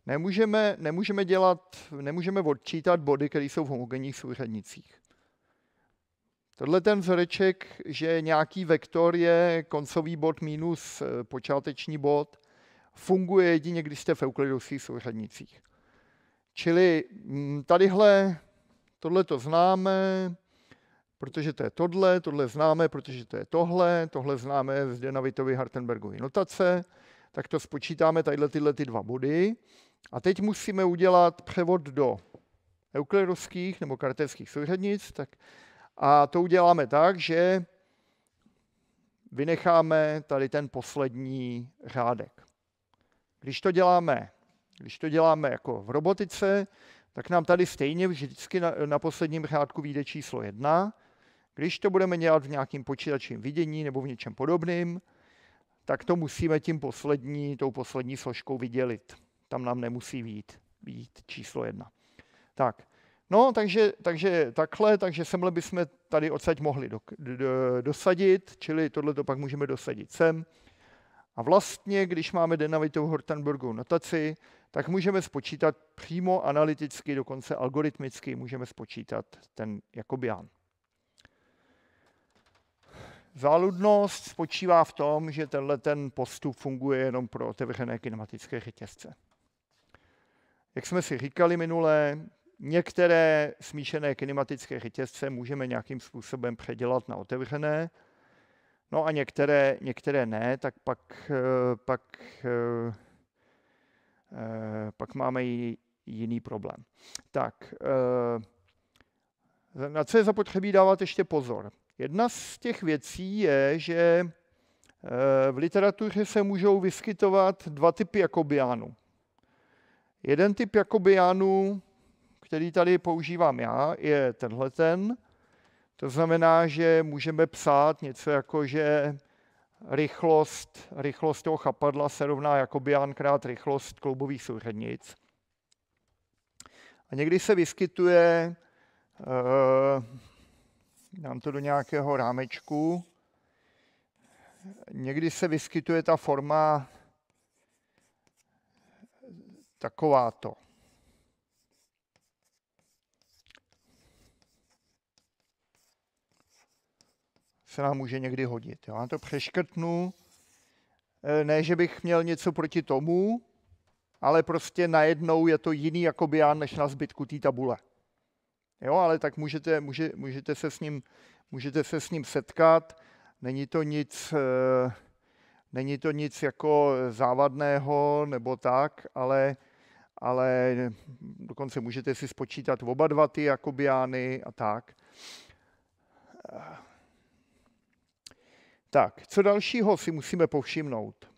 [SPEAKER 1] Nemůžeme, nemůžeme, dělat, nemůžeme odčítat body, které jsou v homogenních souřadnicích. Tohle ten vzoreček, že nějaký vektor je koncový bod minus eh, počáteční bod, funguje jedině, když jste v euklidovských souřadnicích. Čili mm, tadyhle, tohle to známe, protože to je tohle, tohle známe, protože to je tohle, tohle známe z Denavitovy Hartenbergovy notace, tak to spočítáme tadyhle tyhle ty dva body a teď musíme udělat převod do euklerovských nebo karterských souřadnic. Tak, a to uděláme tak, že vynecháme tady ten poslední řádek. Když to děláme, když to děláme jako v robotice, tak nám tady stejně vždycky na, na posledním řádku vyjde číslo 1. Když to budeme dělat v nějakým počítačovém vidění nebo v něčem podobným, tak to musíme tím poslední, tou poslední složkou vydělit tam nám nemusí být, být číslo jedna. Tak, no, takže, takže takhle, takže semhle bychom tady odsaď mohli do, do, dosadit, čili tohle to pak můžeme dosadit sem. A vlastně, když máme denavitovou Hortenburgovou notaci, tak můžeme spočítat přímo analyticky, dokonce algoritmicky, můžeme spočítat ten Jakobian. Záludnost spočívá v tom, že tenhle ten postup funguje jenom pro otevřené kinematické řetězce. Jak jsme si říkali minule, některé smíšené kinematické řetězce můžeme nějakým způsobem předělat na otevřené, no a některé, některé ne, tak pak, eh, pak, eh, pak máme jiný problém. Tak, eh, na co je zapotřebí dávat ještě pozor? Jedna z těch věcí je, že v literatuře se můžou vyskytovat dva typy jakobiánů. Jeden typ jakobiánů, který tady používám já, je tenhle ten. To znamená, že můžeme psát něco jako, že rychlost, rychlost toho chapadla se rovná jakobián krát rychlost kloubových souřadnic. A někdy se vyskytuje, e, dám to do nějakého rámečku, někdy se vyskytuje ta forma takováto. se nám může někdy hodit. Já to přeškrtnu. Eh, ne, že bych měl něco proti tomu, ale prostě najednou je to jiný já, jako než na zbytku té tabule. Jo, ale tak můžete, může, můžete, se s ním, můžete se s ním setkat. Není to nic, e, není to nic jako závadného nebo tak, ale ale dokonce můžete si spočítat oba dva ty jakobiány a tak. Tak, co dalšího si musíme povšimnout?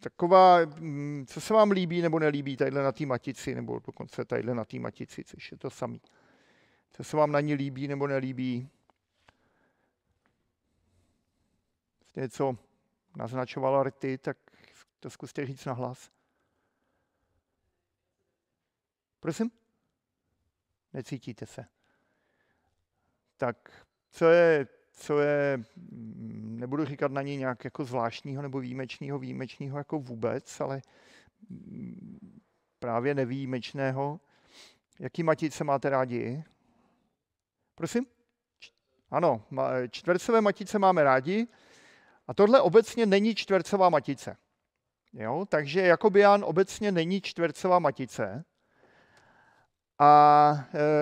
[SPEAKER 1] Taková, mm, co se vám líbí nebo nelíbí tadyhle na té matici, nebo dokonce tadyhle na té matici, což je to samý. Co se vám na ní líbí nebo nelíbí? Jste něco naznačoval Arty, tak to zkuste říct na hlas. Prosím? Necítíte se. Tak co je, co je, mm, nebudu říkat na ní nějak jako zvláštního nebo výjimečného, výjimečného jako vůbec, ale mm, právě nevýjimečného. Jaký matice máte rádi? Prosím? Ano, čtvercové matice máme rádi. A tohle obecně není čtvercová matice. Jo? Takže Jakobian obecně není čtvercová matice. A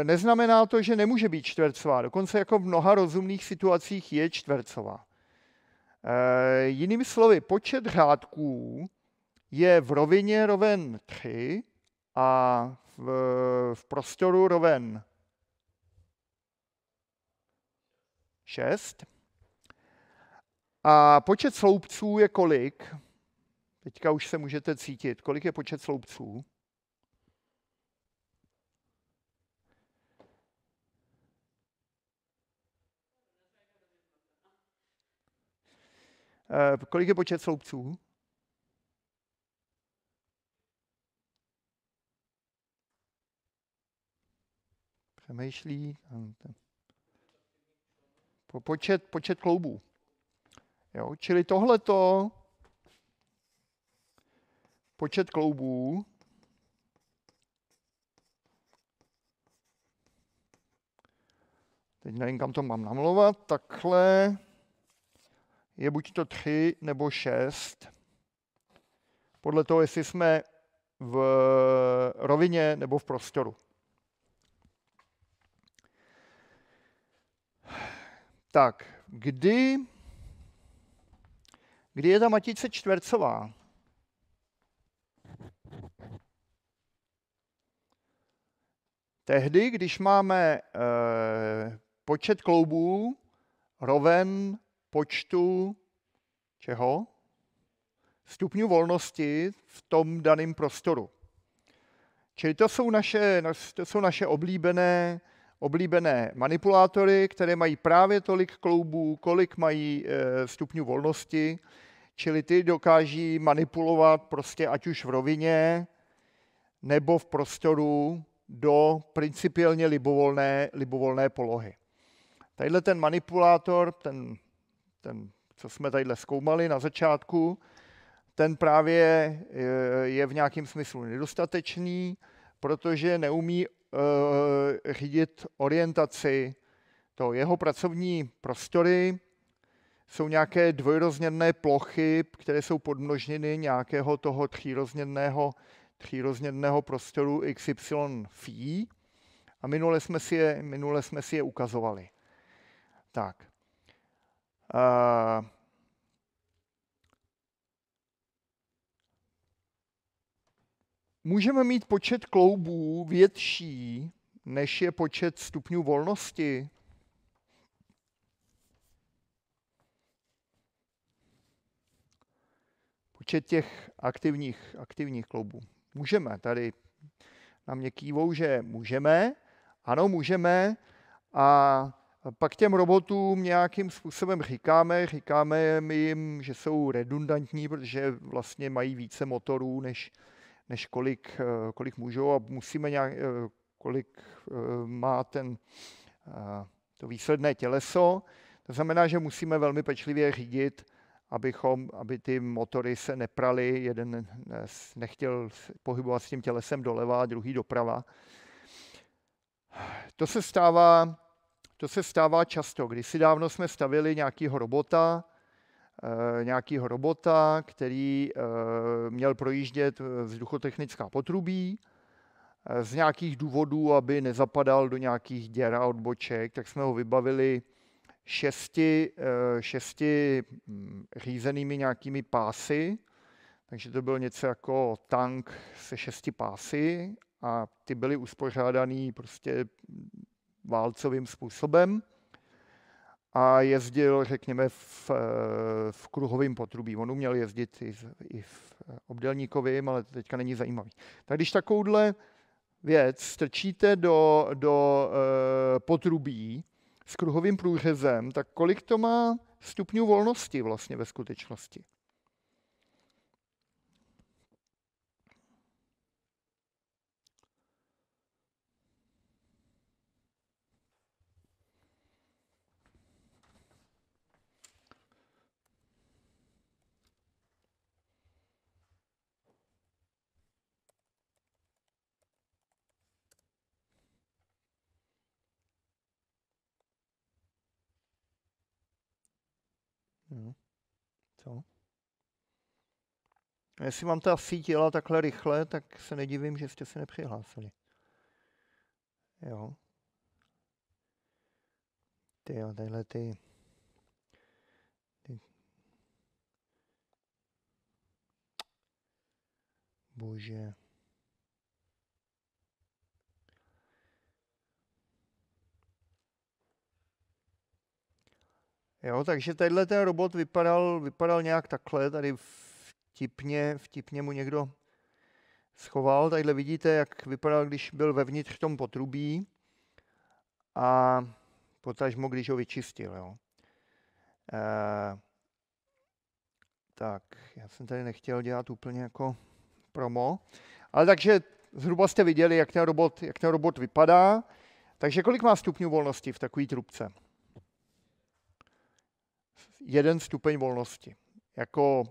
[SPEAKER 1] e, neznamená to, že nemůže být čtvercová. Dokonce jako v mnoha rozumných situacích je čtvercová. E, jinými slovy, počet řádků je v rovině roven 3 a v, v prostoru roven 6. A počet sloupců je kolik? Teďka už se můžete cítit. Kolik je počet sloupců? Eh, kolik je počet sloupců? Přemýšlí. Po počet, počet kloubů. Jo, čili tohleto počet kloubů Teď nevím, kam to mám namlovat. Takhle je buď to 3 nebo 6. Podle toho, jestli jsme v rovině nebo v prostoru. Tak, kdy, kdy je ta matice čtvercová? Tehdy, když máme e, počet kloubů roven počtu čeho? Stupňů volnosti v tom daném prostoru. Čili to jsou naše, to jsou naše oblíbené, oblíbené manipulátory, které mají právě tolik kloubů, kolik mají e, stupňů volnosti, čili ty dokáží manipulovat prostě ať už v rovině nebo v prostoru do principiálně libovolné, libovolné polohy. Tadyhle ten manipulátor, ten ten, co jsme tady zkoumali na začátku, ten právě je v nějakém smyslu nedostatečný, protože neumí eh, řídit orientaci to jeho pracovní prostory, jsou nějaké dvojrozměrné plochy, které jsou podmnožniny nějakého toho třírozměrného, třírozměrného prostoru XY phi. A minule jsme, si je, minule jsme si je ukazovali. Tak. Eh, můžeme mít počet kloubů větší, než je počet stupňů volnosti? Počet těch aktivních, aktivních kloubů. Můžeme, tady nám mě kývou, že můžeme. Ano, můžeme. A pak těm robotům nějakým způsobem říkáme, říkáme jim, že jsou redundantní, protože vlastně mají více motorů, než, než kolik, eh, kolik můžou a musíme nějak, eh, kolik eh, má ten, to výsledné těleso. To znamená, že musíme velmi pečlivě řídit, abychom, aby ty motory se neprali. jeden nechtěl pohybovat s tím tělesem doleva, druhý doprava. To se stává to se stává často. Když si dávno jsme stavili nějakého robota, eh, nějakýho robota, který eh, měl projíždět eh, vzduchotechnická potrubí, z nějakých důvodů, aby nezapadal do nějakých děr a odboček, tak jsme ho vybavili šesti, šesti hm, řízenými nějakými pásy, takže to byl něco jako tank se šesti pásy a ty byly uspořádaný prostě válcovým způsobem a jezdil, řekněme, v, eh, v kruhovém potrubí. On uměl jezdit i, v, i v obdelníkovým, ale teďka není zajímavý. Tak když takovouhle věc strčíte do, do e, potrubí s kruhovým průřezem, tak kolik to má stupňů volnosti vlastně ve skutečnosti? Jestli vám ta síť jela takhle rychle, tak se nedivím, že jste se nepřihlásili. Jo. Ty jo, tyhle ty... ty... Bože. Jo, takže tenhle ten robot vypadal, vypadal nějak takhle tady v vtipně, vtipně mu někdo schoval. Tadyhle vidíte, jak vypadal, když byl vevnitř v tom potrubí a potažmo, když ho vyčistil. Jo. E, tak, já jsem tady nechtěl dělat úplně jako promo, ale takže zhruba jste viděli, jak ten robot, jak ten robot vypadá. Takže kolik má stupňů volnosti v takové trubce? Jeden stupeň volnosti. Jako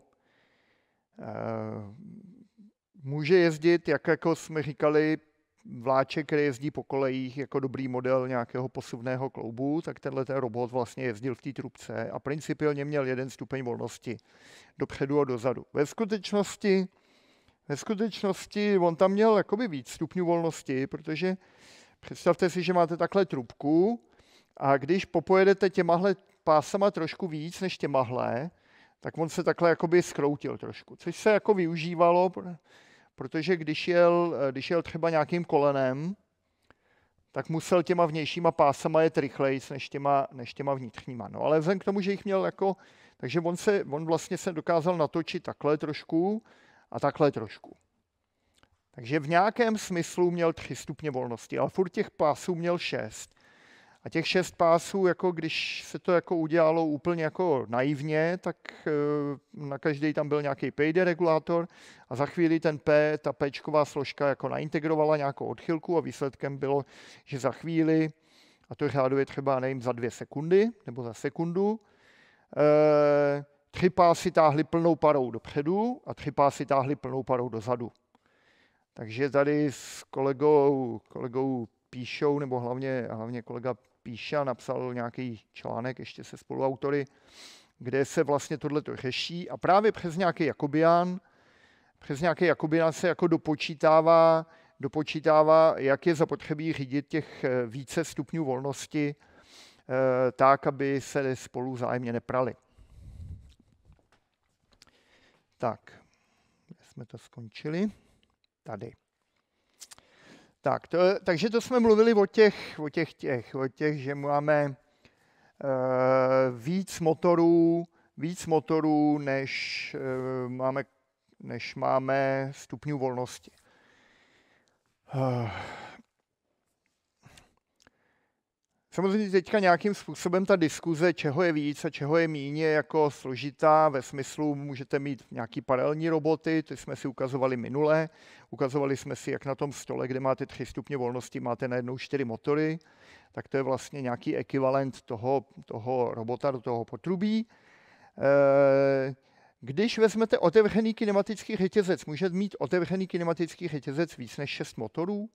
[SPEAKER 1] Eh, může jezdit, jak jako jsme říkali, vláček, který jezdí po kolejích jako dobrý model nějakého posuvného kloubu, tak tenhle ten robot vlastně jezdil v té trubce a principiálně měl jeden stupeň volnosti dopředu a dozadu. Ve skutečnosti, ve skutečnosti on tam měl jakoby víc stupňů volnosti, protože představte si, že máte takhle trubku a když popojedete těmahle pásama trošku víc než těmahle, tak on se takhle jakoby skroutil trošku, což se jako využívalo, protože když jel, když jel třeba nějakým kolenem, tak musel těma vnějšíma pásama jet rychleji než těma, než těma vnitřníma. No ale vzhledem k tomu, že jich měl jako, takže on, se, on vlastně se dokázal natočit takhle trošku a takhle trošku. Takže v nějakém smyslu měl tři stupně volnosti, ale furt těch pásů měl šest. A těch šest pásů, jako když se to jako udělalo úplně jako naivně, tak eh, na každý tam byl nějaký payday regulátor a za chvíli ten P, ta Pčková složka jako naintegrovala nějakou odchylku a výsledkem bylo, že za chvíli, a to řáduje třeba, nevím, za dvě sekundy nebo za sekundu, eh, tři pásy táhly plnou parou dopředu a tři pásy táhly plnou parou dozadu. Takže tady s kolegou, kolegou Píšou, nebo hlavně, hlavně kolega a napsal nějaký článek ještě se spoluautory, kde se vlastně to řeší a právě přes nějaký Jakobian, přes nějaký Jakobian se jako dopočítává, dopočítává, jak je zapotřebí řídit těch eh, více stupňů volnosti, eh, tak, aby se spolu zájemně neprali. Tak, jsme to skončili. Tady. Tak, to, takže to jsme mluvili o těch, o těch, těch, o těch že máme e, víc motorů, víc motorů, než, e, máme, než máme stupňů volnosti. Eh, Samozřejmě teďka nějakým způsobem ta diskuze, čeho je víc a čeho je míně, jako složitá ve smyslu, můžete mít nějaký paralelní roboty, ty jsme si ukazovali minule, ukazovali jsme si, jak na tom stole, kde máte tři stupně volnosti, máte najednou čtyři motory, tak to je vlastně nějaký ekvivalent toho, toho robota do toho potrubí. E- když vezmete otevřený kinematický řetězec, může mít otevřený kinematický řetězec víc než šest motorů?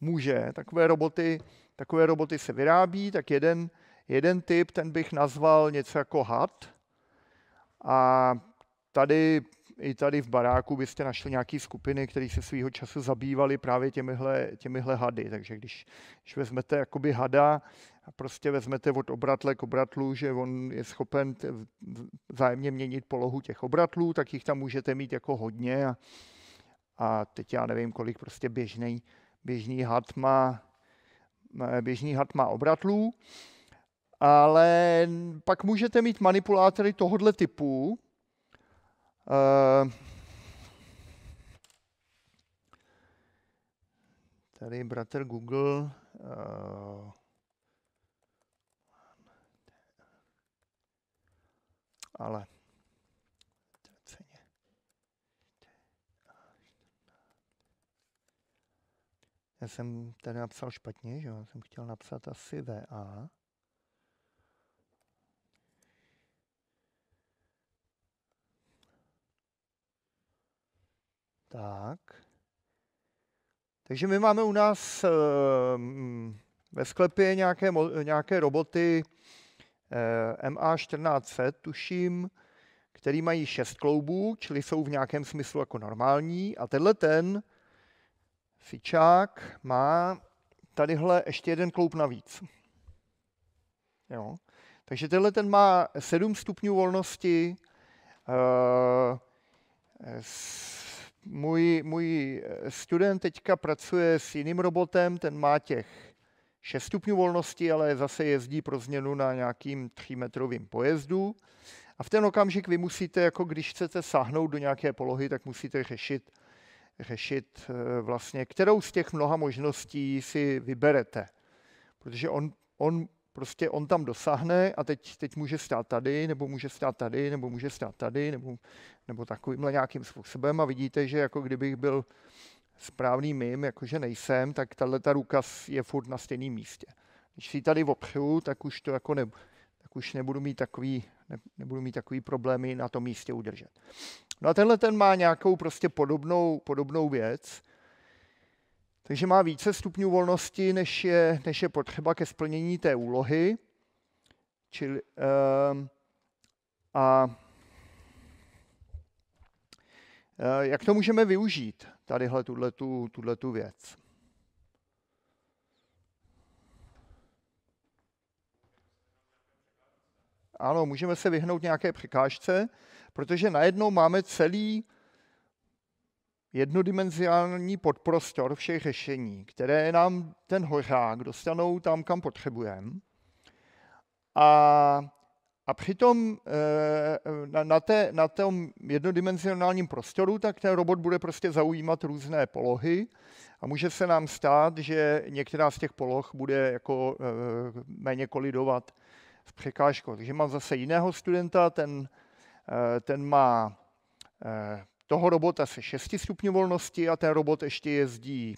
[SPEAKER 1] může. Takové roboty, takové roboty se vyrábí, tak jeden, jeden typ, ten bych nazval něco jako had. A tady i tady v baráku byste našli nějaké skupiny, které se svého času zabývaly právě těmihle, těmihle hady. Takže když, když vezmete jakoby hada a prostě vezmete od obratle k obratlu, že on je schopen vzájemně měnit polohu těch obratlů, tak jich tam můžete mít jako hodně a, a teď já nevím, kolik prostě běžný, Běžný had má, běžný had má obratlů, ale pak můžete mít manipulátory tohoto typu. Eh, tady bratr Google eh, ale Já jsem tady napsal špatně, že jo? Já jsem chtěl napsat asi VA. Tak. Takže my máme u nás ehm, ve sklepě nějaké, nějaké roboty eh, MA1400, tuším, který mají šest kloubů, čili jsou v nějakém smyslu jako normální. A tenhle ten fičák má tadyhle ještě jeden kloup navíc. Jo. Takže tenhle ten má 7 stupňů volnosti. Eh, můj, můj student teďka pracuje s jiným robotem, ten má těch 6 stupňů volnosti, ale zase jezdí pro změnu na nějakým 3-metrovým pojezdu. A v ten okamžik vy musíte, jako když chcete sáhnout do nějaké polohy, tak musíte řešit řešit eh, vlastně, kterou z těch mnoha možností si vyberete. Protože on, on prostě on tam dosáhne a teď, teď může stát tady, nebo může stát tady, nebo může stát tady, nebo, nebo takovýmhle nějakým způsobem a vidíte, že jako kdybych byl správný mým, jakože nejsem, tak tahle ta ruka je furt na stejném místě. Když si ji tady opřu, tak už to jako ne, tak už nebudu mít takový ne, nebudu mít takový problémy na tom místě udržet. No a tenhle ten má nějakou prostě podobnou, podobnou věc, takže má více stupňů volnosti, než je, než je potřeba ke splnění té úlohy. Čili, uh, a uh, jak to můžeme využít, tadyhle tuto, tu věc? Ano, můžeme se vyhnout nějaké překážce, protože najednou máme celý jednodimenziální podprostor všech řešení, které nám ten hořák dostanou tam, kam potřebujeme. A, a přitom eh, na, na, té, na tom jednodimenzionálním prostoru tak ten robot bude prostě zaujímat různé polohy a může se nám stát, že některá z těch poloh bude jako eh, méně kolidovat v překážkou. Takže mám zase jiného studenta, ten, eh, ten má eh, toho robota se 6 stupňů volnosti a ten robot ještě jezdí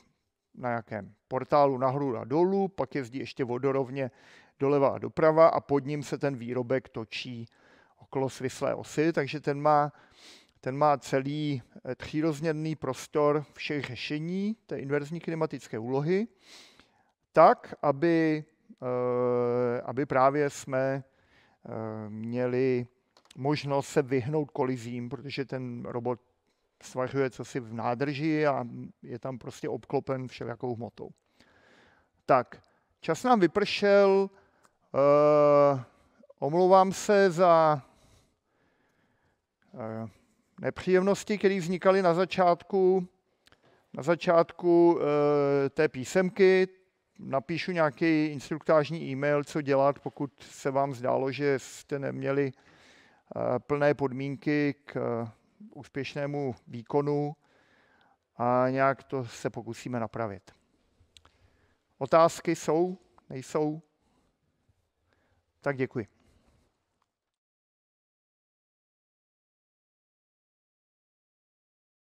[SPEAKER 1] na nějakém portálu nahoru a dolů, pak jezdí ještě vodorovně doleva a doprava a pod ním se ten výrobek točí okolo svislé osy, takže ten má, ten má celý eh, třírozměrný prostor všech řešení té inverzní klimatické úlohy, tak, aby Eh, aby právě jsme eh, měli možnost se vyhnout kolizím, protože ten robot svařuje cosi v nádrži a je tam prostě obklopen všelijakou hmotou. Tak, čas nám vypršel. Uh, omlouvám se za nepříjemnosti, které vznikaly na začátku, na začátku uh, té písemky napíšu nějaký instruktážní e-mail, co dělat, pokud se vám zdálo, že jste neměli eh, plné podmínky k eh, úspěšnému výkonu a nějak to se pokusíme napravit. Otázky jsou, nejsou? Tak děkuji.